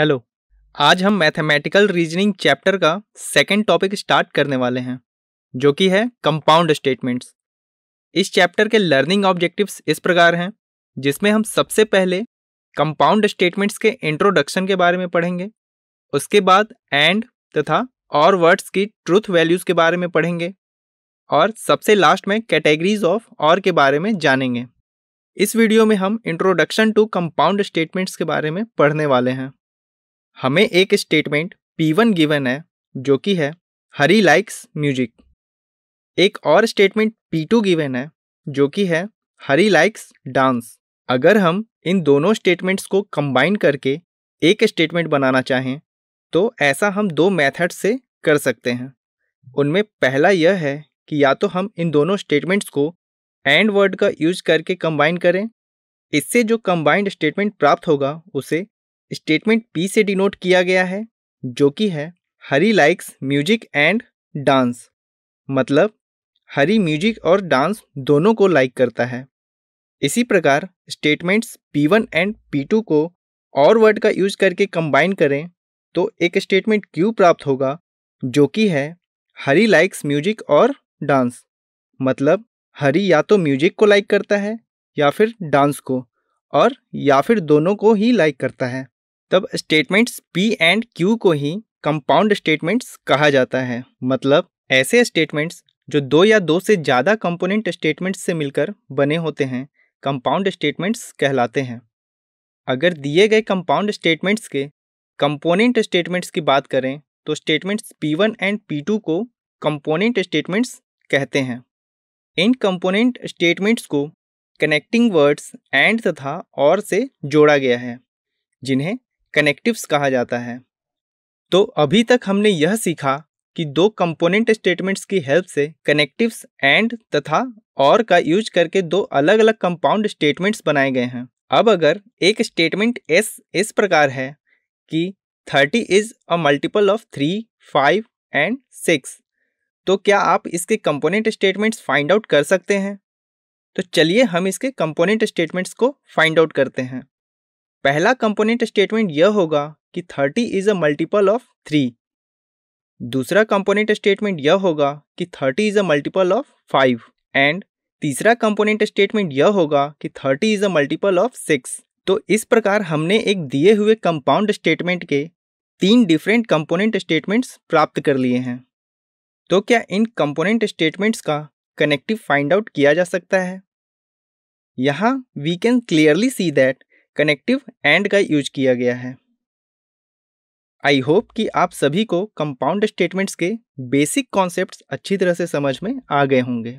hello आज हम mathematical reasoning chapter का सेकेंड टॉपिक स्टार्ट करने वाले हैं जो कि है कंपाउंड स्टेटमेंट्स इस चैप्टर के लर्निंग ऑब्जेक्टिव्स इस प्रकार हैं जिसमें हम सबसे पहले कंपाउंड स्टेटमेंट्स के इंट्रोडक्शन के बारे में पढ़ेंगे उसके बाद एंड तथा और वर्ड्स की ट्रूथ वैल्यूज़ के बारे में पढ़ेंगे और सबसे लास्ट में कैटेगरीज ऑफ और के बारे में जानेंगे इस वीडियो में हम इंट्रोडक्शन टू कंपाउंड स्टेटमेंट्स के बारे में पढ़ने वाले हैं हमें एक स्टेटमेंट P1 गिवन है जो कि है हरी लाइक्स म्यूजिक एक और स्टेटमेंट P2 गिवन है जो कि है हरी लाइक्स डांस अगर हम इन दोनों स्टेटमेंट्स को कंबाइन करके एक स्टेटमेंट बनाना चाहें तो ऐसा हम दो मेथड से कर सकते हैं उनमें पहला यह है कि या तो हम इन दोनों स्टेटमेंट्स को एंड वर्ड का यूज करके कंबाइन करें इससे जो कंबाइंड स्टेटमेंट प्राप्त होगा उसे स्टेटमेंट पी से डिनोट किया गया है जो कि है Hari likes music and dance मतलब हरी म्यूजिक और डांस दोनों को लाइक करता है इसी प्रकार स्टेटमेंट्स P1 एंड P2 को और वर्ड का यूज करके कंबाइन करें तो एक स्टेटमेंट Q प्राप्त होगा जो कि है हरी लाइक्स म्यूजिक और डांस मतलब हरी या तो म्यूजिक को लाइक करता है या फिर डांस को और या फिर दोनों को ही लाइक करता है तब स्टेटमेंट्स पी एंड क्यू को ही कंपाउंड स्टेटमेंट्स कहा जाता है मतलब ऐसे स्टेटमेंट्स जो दो या दो से ज़्यादा कंपोनेंट स्टेटमेंट्स से मिलकर बने होते हैं कंपाउंड स्टेटमेंट्स कहलाते हैं अगर दिए गए कंपाउंड स्टेटमेंट्स के कंपोनेंट स्टेटमेंट्स की बात करें तो स्टेटमेंट्स P1 एंड P2 को कंपोनेंट स्टेटमेंट्स कहते हैं इन कंपोनेंट स्टेटमेंट्स को कनेक्टिंग वर्ड्स एंड तथा और से जोड़ा गया है जिन्हें कनेक्टिव्स कहा जाता है तो अभी तक हमने यह सीखा कि दो कंपोनेंट स्टेटमेंट्स की हेल्प से कनेक्टिव्स एंड तथा और का यूज करके दो अलग अलग कंपाउंड स्टेटमेंट्स बनाए गए हैं अब अगर एक स्टेटमेंट एस इस प्रकार है कि thirty is a multiple of three five and six तो क्या आप इसके कंपोनेंट स्टेटमेंट्स फाइंड आउट कर सकते हैं तो चलिए हम इसके कंपोनेंट स्टेटमेंट्स को फाइंड आउट करते हैं पहला कंपोनेंट स्टेटमेंट यह होगा कि thirty is a multiple of three दूसरा कंपोनेंट स्टेटमेंट यह होगा कि thirty is a multiple of five and तीसरा कंपोनेंट स्टेटमेंट यह होगा कि thirty is a multiple of six तो इस प्रकार हमने एक दिए हुए कंपाउंड स्टेटमेंट के तीन डिफरेंट कंपोनेंट स्टेटमेंट्स प्राप्त कर लिए हैं तो क्या इन कंपोनेंट स्टेटमेंट्स का कनेक्टिव फाइंड आउट किया जा सकता है यहाँ we can clearly see that connective and का यूज किया गया है आई होप कि आप सभी को कंपाउंड स्टेटमेंट्स के बेसिक कॉन्सेप्ट्स अच्छी तरह से समझ में आ गए होंगे